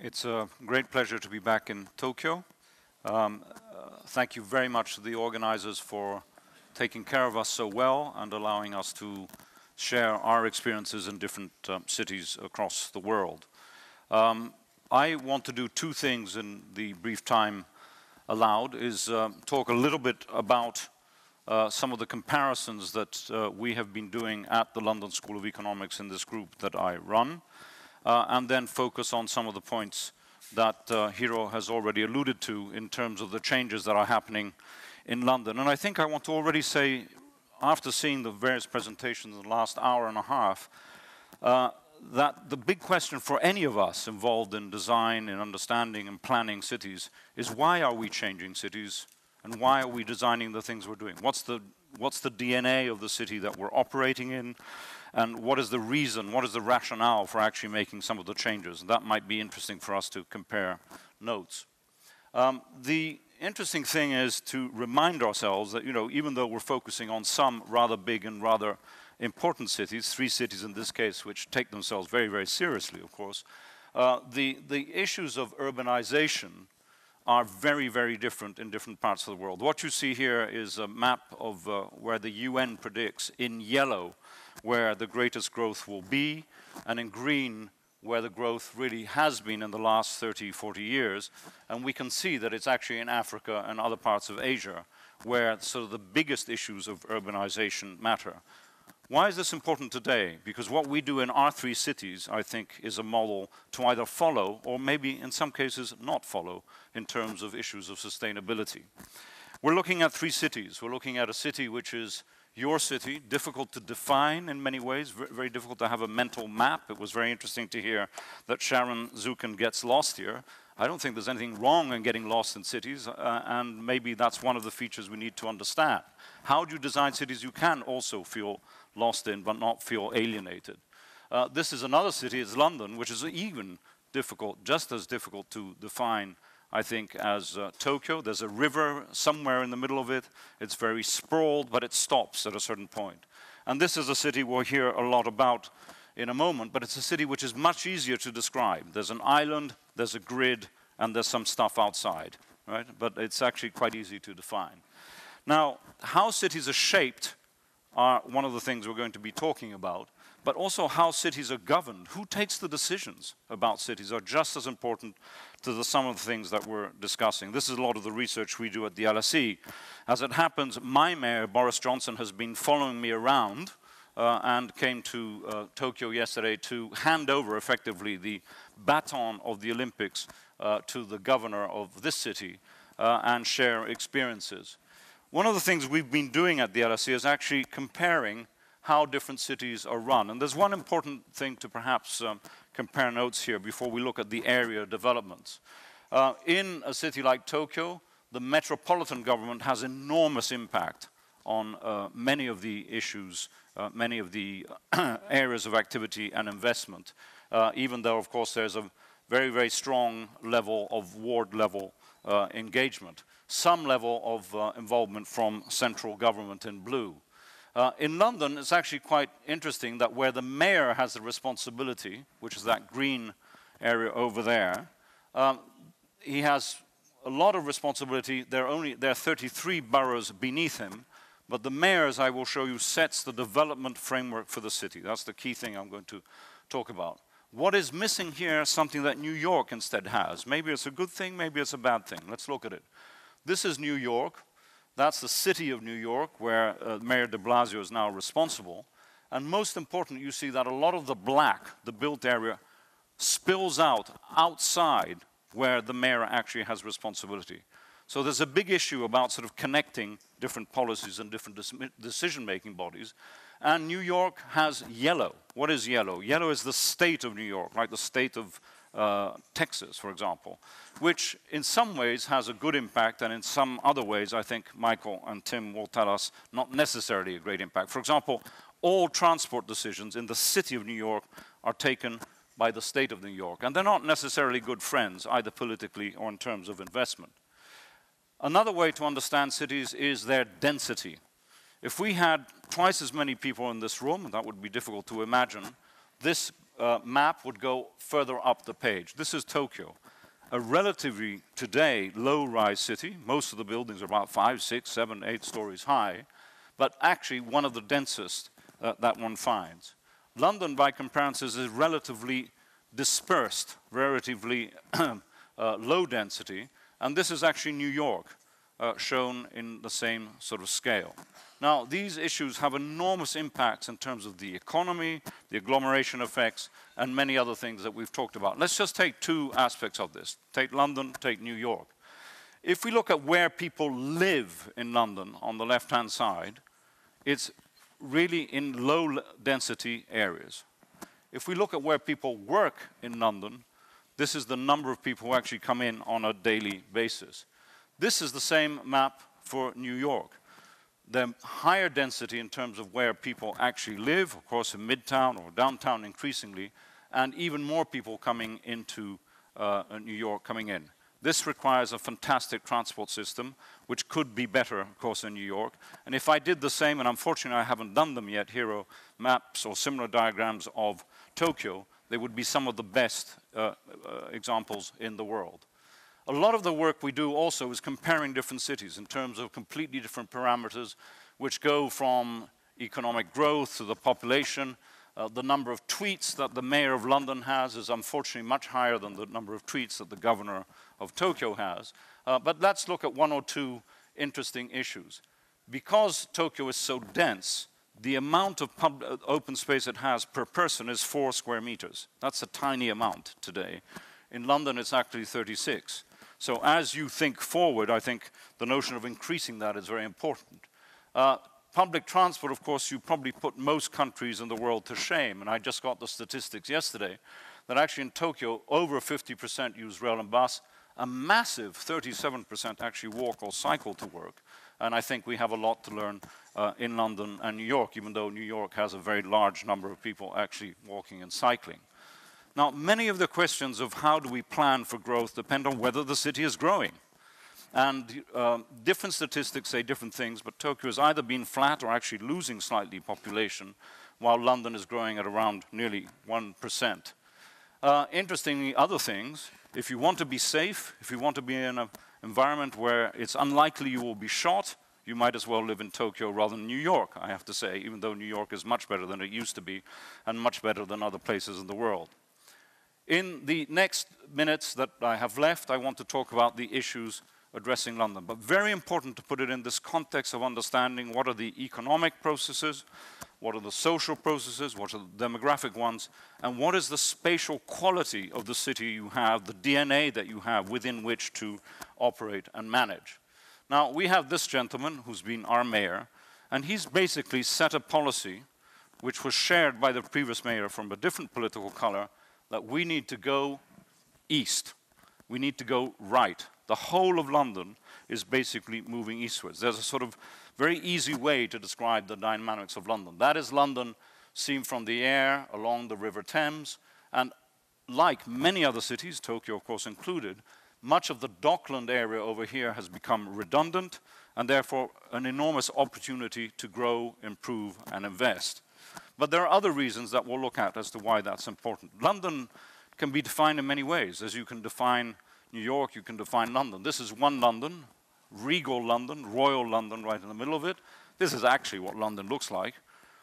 It's a great pleasure to be back in Tokyo. Um, uh, thank you very much to the organizers for taking care of us so well and allowing us to share our experiences in different uh, cities across the world. Um, I want to do two things in the brief time allowed, is uh, talk a little bit about uh, some of the comparisons that uh, we have been doing at the London School of Economics in this group that I run. Uh, and then focus on some of the points that Hiro uh, has already alluded to in terms of the changes that are happening in London. And I think I want to already say, after seeing the various presentations in the last hour and a half, uh, that the big question for any of us involved in design, in understanding and planning cities is why are we changing cities and why are we designing the things we're doing? what's the DNA of the city that we're operating in? and what is the reason, what is the rationale for actually making some of the changes. And that might be interesting for us to compare notes. Um, the interesting thing is to remind ourselves that, you know, even though we're focusing on some rather big and rather important cities, three cities in this case, which take themselves very, very seriously, of course, uh, the, the issues of urbanization are very, very different in different parts of the world. What you see here is a map of uh, where the UN predicts in yellow where the greatest growth will be, and in green, where the growth really has been in the last 30, 40 years. And we can see that it's actually in Africa and other parts of Asia where sort of the biggest issues of urbanization matter. Why is this important today? Because what we do in our three cities, I think, is a model to either follow or maybe in some cases not follow in terms of issues of sustainability. We're looking at three cities. We're looking at a city which is your city, difficult to define in many ways, very difficult to have a mental map. It was very interesting to hear that Sharon Zukin gets lost here. I don't think there's anything wrong in getting lost in cities, uh, and maybe that's one of the features we need to understand. How do you design cities you can also feel lost in, but not feel alienated? Uh, this is another city, it's London, which is even difficult, just as difficult to define I think, as uh, Tokyo. There's a river somewhere in the middle of it. It's very sprawled, but it stops at a certain point. And this is a city we'll hear a lot about in a moment, but it's a city which is much easier to describe. There's an island, there's a grid, and there's some stuff outside, right? But it's actually quite easy to define. Now, how cities are shaped are one of the things we're going to be talking about but also how cities are governed. Who takes the decisions about cities are just as important to the sum of the things that we're discussing. This is a lot of the research we do at the LSE. As it happens, my mayor, Boris Johnson, has been following me around uh, and came to uh, Tokyo yesterday to hand over effectively the baton of the Olympics uh, to the governor of this city uh, and share experiences. One of the things we've been doing at the LSE is actually comparing how different cities are run. And there's one important thing to perhaps um, compare notes here before we look at the area developments. Uh, in a city like Tokyo, the metropolitan government has enormous impact on uh, many of the issues, uh, many of the areas of activity and investment, uh, even though, of course, there's a very, very strong level of ward level uh, engagement, some level of uh, involvement from central government in blue. Uh, in London, it's actually quite interesting that where the mayor has the responsibility, which is that green area over there, um, he has a lot of responsibility. There are, only, there are 33 boroughs beneath him, but the mayor, as I will show you, sets the development framework for the city. That's the key thing I'm going to talk about. What is missing here is something that New York instead has. Maybe it's a good thing, maybe it's a bad thing. Let's look at it. This is New York. That's the city of New York, where uh, Mayor de Blasio is now responsible. And most important, you see that a lot of the black, the built area, spills out outside where the mayor actually has responsibility. So there's a big issue about sort of connecting different policies and different decision-making bodies. And New York has yellow. What is yellow? Yellow is the state of New York, like the state of uh, Texas, for example, which in some ways has a good impact, and in some other ways, I think Michael and Tim will tell us, not necessarily a great impact. For example, all transport decisions in the city of New York are taken by the state of New York, and they're not necessarily good friends, either politically or in terms of investment. Another way to understand cities is their density. If we had twice as many people in this room, that would be difficult to imagine, this uh, map would go further up the page. This is Tokyo, a relatively, today, low-rise city. Most of the buildings are about five, six, seven, eight stories high, but actually one of the densest uh, that one finds. London, by comparison, is relatively dispersed, relatively uh, low density, and this is actually New York, uh, shown in the same sort of scale. Now, these issues have enormous impacts in terms of the economy, the agglomeration effects, and many other things that we've talked about. Let's just take two aspects of this. Take London, take New York. If we look at where people live in London on the left-hand side, it's really in low-density areas. If we look at where people work in London, this is the number of people who actually come in on a daily basis. This is the same map for New York the higher density in terms of where people actually live, of course in midtown or downtown increasingly, and even more people coming into uh, New York coming in. This requires a fantastic transport system, which could be better, of course, in New York. And if I did the same, and unfortunately I haven't done them yet, hero maps or similar diagrams of Tokyo, they would be some of the best uh, uh, examples in the world. A lot of the work we do also is comparing different cities in terms of completely different parameters, which go from economic growth to the population. Uh, the number of tweets that the mayor of London has is unfortunately much higher than the number of tweets that the governor of Tokyo has. Uh, but let's look at one or two interesting issues. Because Tokyo is so dense, the amount of uh, open space it has per person is four square meters. That's a tiny amount today. In London, it's actually 36. So as you think forward, I think the notion of increasing that is very important. Uh, public transport, of course, you probably put most countries in the world to shame. And I just got the statistics yesterday that actually in Tokyo, over 50% use rail and bus. A massive 37% actually walk or cycle to work. And I think we have a lot to learn uh, in London and New York, even though New York has a very large number of people actually walking and cycling. Now, many of the questions of how do we plan for growth depend on whether the city is growing. And uh, different statistics say different things, but Tokyo has either been flat or actually losing slightly population, while London is growing at around nearly 1%. Uh, interestingly, other things, if you want to be safe, if you want to be in an environment where it's unlikely you will be shot, you might as well live in Tokyo rather than New York, I have to say, even though New York is much better than it used to be and much better than other places in the world. In the next minutes that I have left, I want to talk about the issues addressing London. But very important to put it in this context of understanding what are the economic processes, what are the social processes, what are the demographic ones, and what is the spatial quality of the city you have, the DNA that you have within which to operate and manage. Now, we have this gentleman who's been our mayor, and he's basically set a policy which was shared by the previous mayor from a different political color that we need to go east. We need to go right. The whole of London is basically moving eastwards. There's a sort of very easy way to describe the dynamics of London. That is London seen from the air along the River Thames. And like many other cities, Tokyo of course included, much of the dockland area over here has become redundant and therefore an enormous opportunity to grow, improve, and invest. But there are other reasons that we'll look at as to why that's important. London can be defined in many ways, as you can define New York, you can define London. This is one London, regal London, royal London right in the middle of it. This is actually what London looks like.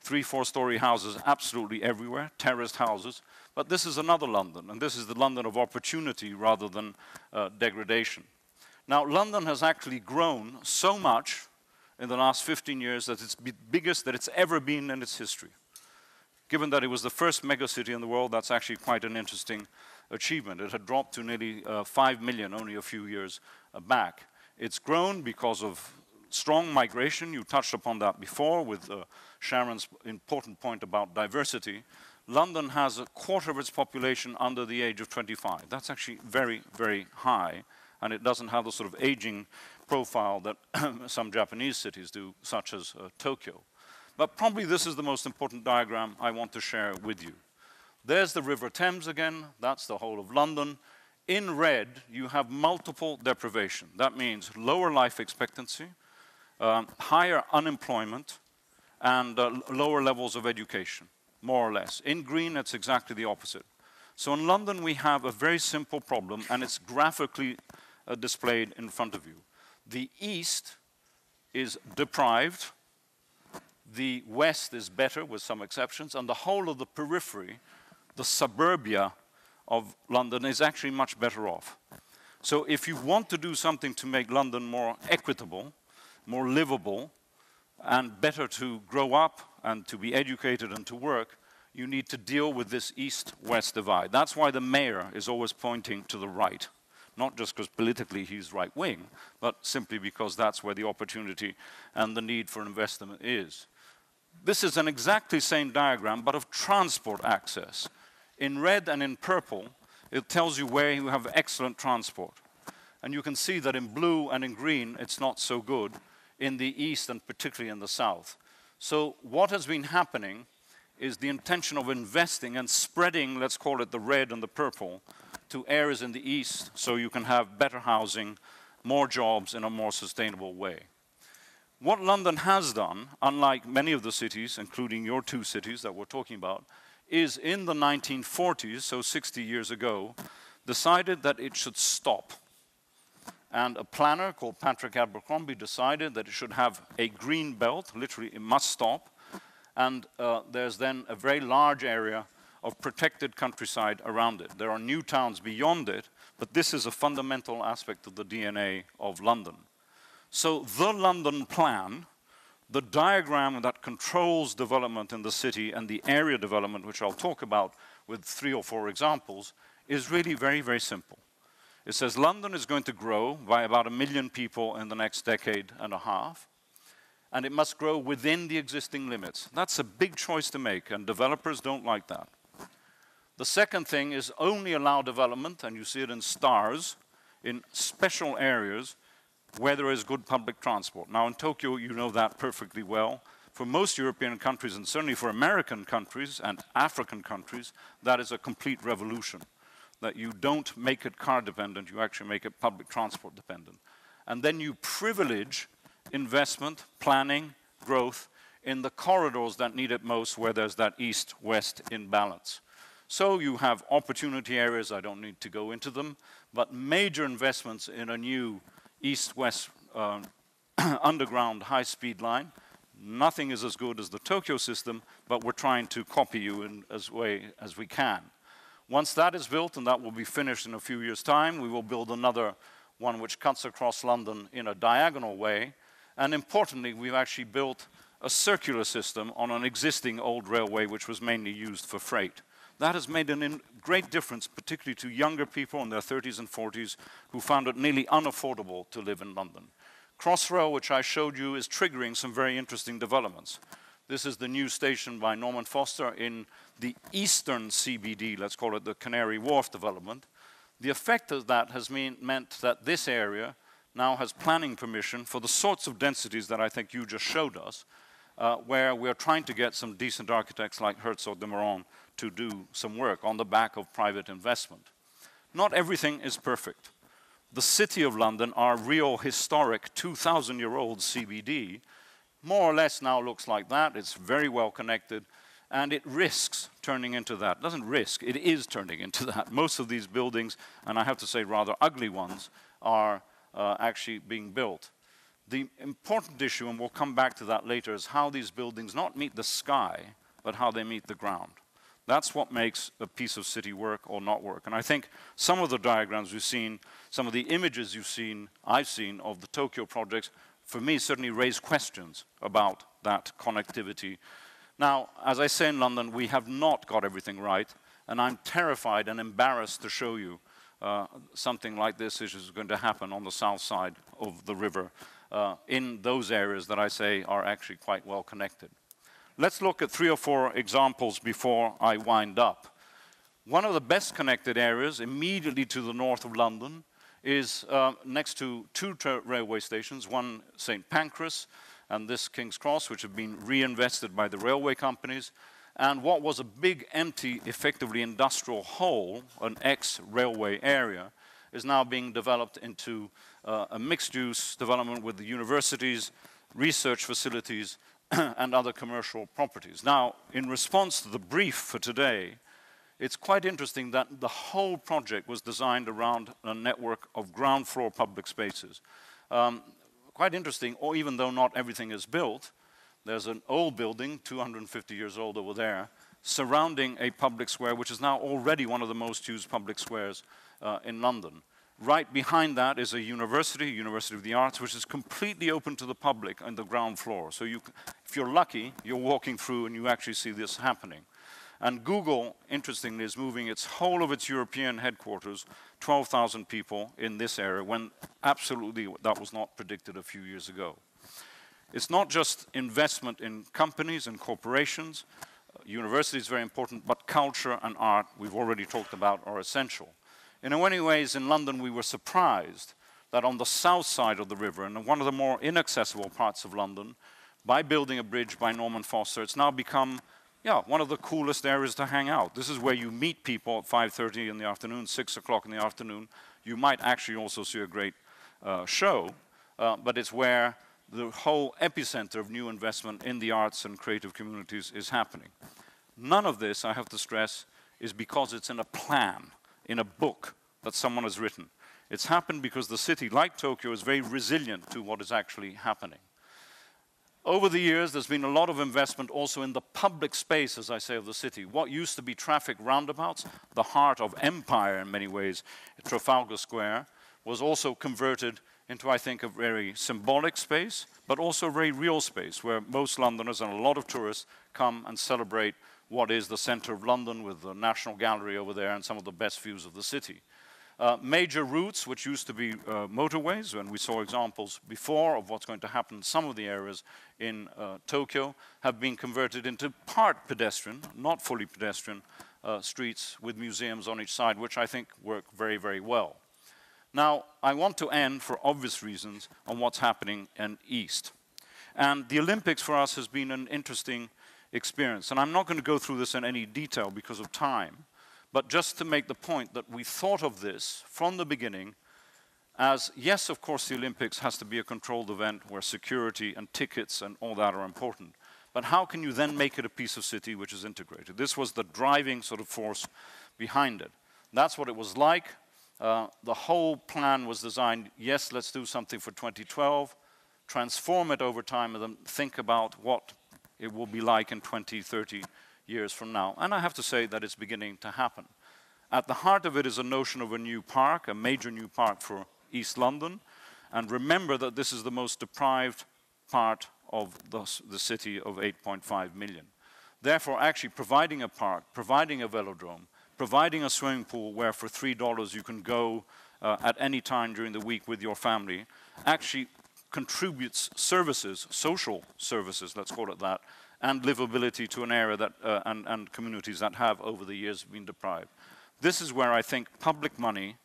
Three, four-story houses absolutely everywhere, terraced houses. But this is another London, and this is the London of opportunity rather than uh, degradation. Now, London has actually grown so much in the last 15 years that it's biggest that it's ever been in its history given that it was the first megacity in the world, that's actually quite an interesting achievement. It had dropped to nearly uh, 5 million only a few years uh, back. It's grown because of strong migration. You touched upon that before with uh, Sharon's important point about diversity. London has a quarter of its population under the age of 25. That's actually very, very high, and it doesn't have the sort of aging profile that some Japanese cities do, such as uh, Tokyo. But probably this is the most important diagram I want to share with you. There's the River Thames again, that's the whole of London. In red, you have multiple deprivation. That means lower life expectancy, um, higher unemployment, and uh, lower levels of education, more or less. In green, it's exactly the opposite. So in London, we have a very simple problem, and it's graphically uh, displayed in front of you. The East is deprived, the west is better, with some exceptions, and the whole of the periphery, the suburbia of London, is actually much better off. So if you want to do something to make London more equitable, more livable, and better to grow up and to be educated and to work, you need to deal with this east-west divide. That's why the mayor is always pointing to the right, not just because politically he's right-wing, but simply because that's where the opportunity and the need for investment is. This is an exactly same diagram, but of transport access. In red and in purple, it tells you where you have excellent transport. And you can see that in blue and in green, it's not so good in the east and particularly in the south. So what has been happening is the intention of investing and spreading, let's call it the red and the purple, to areas in the east so you can have better housing, more jobs in a more sustainable way. What London has done, unlike many of the cities, including your two cities that we're talking about, is in the 1940s, so 60 years ago, decided that it should stop. And a planner called Patrick Abercrombie decided that it should have a green belt, literally, it must stop. And uh, there's then a very large area of protected countryside around it. There are new towns beyond it, but this is a fundamental aspect of the DNA of London. So the London plan, the diagram that controls development in the city and the area development, which I'll talk about with three or four examples, is really very, very simple. It says London is going to grow by about a million people in the next decade and a half, and it must grow within the existing limits. That's a big choice to make, and developers don't like that. The second thing is only allow development, and you see it in stars, in special areas where there is good public transport. Now, in Tokyo, you know that perfectly well. For most European countries, and certainly for American countries and African countries, that is a complete revolution. That you don't make it car dependent, you actually make it public transport dependent. And then you privilege investment, planning, growth in the corridors that need it most, where there's that east west imbalance. So you have opportunity areas, I don't need to go into them, but major investments in a new east-west uh, underground high-speed line. Nothing is as good as the Tokyo system, but we're trying to copy you in as way as we can. Once that is built, and that will be finished in a few years' time, we will build another one which cuts across London in a diagonal way. And importantly, we've actually built a circular system on an existing old railway which was mainly used for freight. That has made a great difference, particularly to younger people in their 30s and 40s who found it nearly unaffordable to live in London. Crossrail, which I showed you, is triggering some very interesting developments. This is the new station by Norman Foster in the eastern CBD, let's call it the Canary Wharf development. The effect of that has mean, meant that this area now has planning permission for the sorts of densities that I think you just showed us, uh, where we're trying to get some decent architects like Herzog de Meuron to do some work on the back of private investment. Not everything is perfect. The city of London, our real historic 2,000 year old CBD, more or less now looks like that. It's very well connected and it risks turning into that. It doesn't risk, it is turning into that. Most of these buildings, and I have to say rather ugly ones, are uh, actually being built. The important issue, and we'll come back to that later, is how these buildings not meet the sky, but how they meet the ground. That's what makes a piece of city work or not work. And I think some of the diagrams we've seen, some of the images you've seen, I've seen of the Tokyo projects, for me certainly raise questions about that connectivity. Now, as I say in London, we have not got everything right, and I'm terrified and embarrassed to show you uh, something like this is going to happen on the south side of the river uh, in those areas that I say are actually quite well connected. Let's look at three or four examples before I wind up. One of the best connected areas immediately to the north of London is uh, next to two railway stations, one St. Pancras and this King's Cross, which have been reinvested by the railway companies, and what was a big, empty, effectively industrial hole, an ex-railway area, is now being developed into uh, a mixed-use development with the universities, research facilities, and other commercial properties. Now, in response to the brief for today, it's quite interesting that the whole project was designed around a network of ground floor public spaces. Um, quite interesting, or even though not everything is built, there's an old building, 250 years old over there, surrounding a public square, which is now already one of the most used public squares uh, in London. Right behind that is a university, University of the Arts, which is completely open to the public on the ground floor. So you, if you're lucky, you're walking through and you actually see this happening. And Google, interestingly, is moving its whole of its European headquarters, 12,000 people in this area, when absolutely that was not predicted a few years ago. It's not just investment in companies and corporations. Uh, university is very important, but culture and art, we've already talked about, are essential. In many ways, in London, we were surprised that on the south side of the river, in one of the more inaccessible parts of London, by building a bridge by Norman Foster, it's now become yeah, one of the coolest areas to hang out. This is where you meet people at 5.30 in the afternoon, 6 o'clock in the afternoon. You might actually also see a great uh, show, uh, but it's where the whole epicenter of new investment in the arts and creative communities is happening. None of this, I have to stress, is because it's in a plan in a book that someone has written. It's happened because the city, like Tokyo, is very resilient to what is actually happening. Over the years, there's been a lot of investment also in the public space, as I say, of the city. What used to be traffic roundabouts, the heart of empire in many ways, Trafalgar Square, was also converted into, I think, a very symbolic space, but also a very real space where most Londoners and a lot of tourists come and celebrate what is the center of London with the National Gallery over there and some of the best views of the city. Uh, major routes, which used to be uh, motorways, and we saw examples before of what's going to happen in some of the areas in uh, Tokyo, have been converted into part pedestrian, not fully pedestrian, uh, streets with museums on each side, which I think work very, very well. Now, I want to end, for obvious reasons, on what's happening in East. And the Olympics for us has been an interesting experience. And I'm not going to go through this in any detail because of time, but just to make the point that we thought of this from the beginning as, yes, of course, the Olympics has to be a controlled event where security and tickets and all that are important, but how can you then make it a piece of city which is integrated? This was the driving sort of force behind it. That's what it was like. Uh, the whole plan was designed, yes, let's do something for 2012, transform it over time and then think about what it will be like in 20, 30 years from now. And I have to say that it's beginning to happen. At the heart of it is a notion of a new park, a major new park for East London. And remember that this is the most deprived part of the, the city of 8.5 million. Therefore, actually providing a park, providing a velodrome, providing a swimming pool where for $3 you can go uh, at any time during the week with your family actually contributes services, social services, let's call it that, and livability to an area that, uh, and, and communities that have over the years been deprived. This is where I think public money,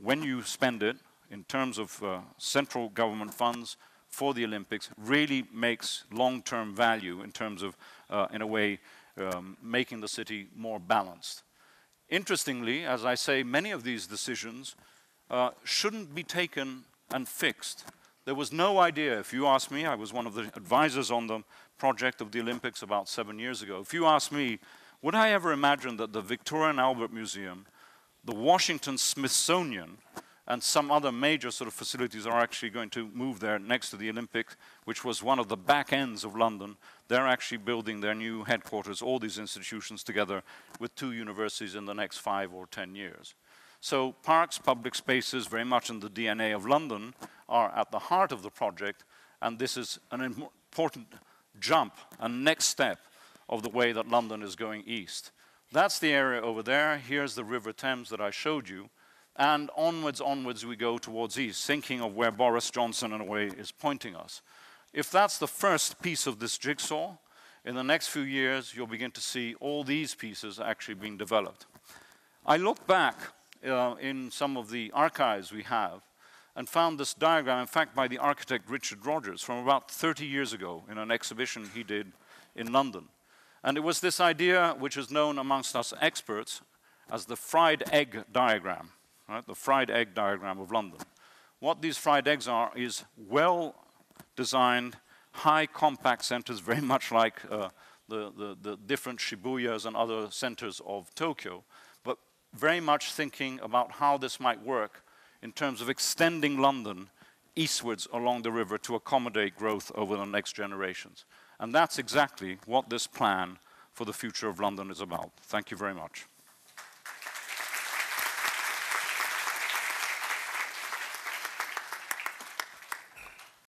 when you spend it in terms of uh, central government funds for the Olympics, really makes long-term value in terms of, uh, in a way, um, making the city more balanced. Interestingly, as I say, many of these decisions uh, shouldn't be taken and fixed there was no idea, if you ask me, I was one of the advisors on the project of the Olympics about seven years ago. If you ask me, would I ever imagine that the Victoria and Albert Museum, the Washington Smithsonian, and some other major sort of facilities are actually going to move there next to the Olympics, which was one of the back ends of London. They're actually building their new headquarters, all these institutions together with two universities in the next five or ten years. So parks, public spaces, very much in the DNA of London, are at the heart of the project, and this is an important jump, and next step of the way that London is going east. That's the area over there. Here's the River Thames that I showed you. And onwards, onwards we go towards east, thinking of where Boris Johnson in a way is pointing us. If that's the first piece of this jigsaw, in the next few years you'll begin to see all these pieces actually being developed. I look back uh, in some of the archives we have and found this diagram, in fact, by the architect Richard Rogers from about 30 years ago in an exhibition he did in London. And it was this idea which is known amongst us experts as the fried egg diagram, right? the fried egg diagram of London. What these fried eggs are is well-designed, high compact centers, very much like uh, the, the, the different Shibuyas and other centers of Tokyo, very much thinking about how this might work in terms of extending London eastwards along the river to accommodate growth over the next generations. And that's exactly what this plan for the future of London is about. Thank you very much.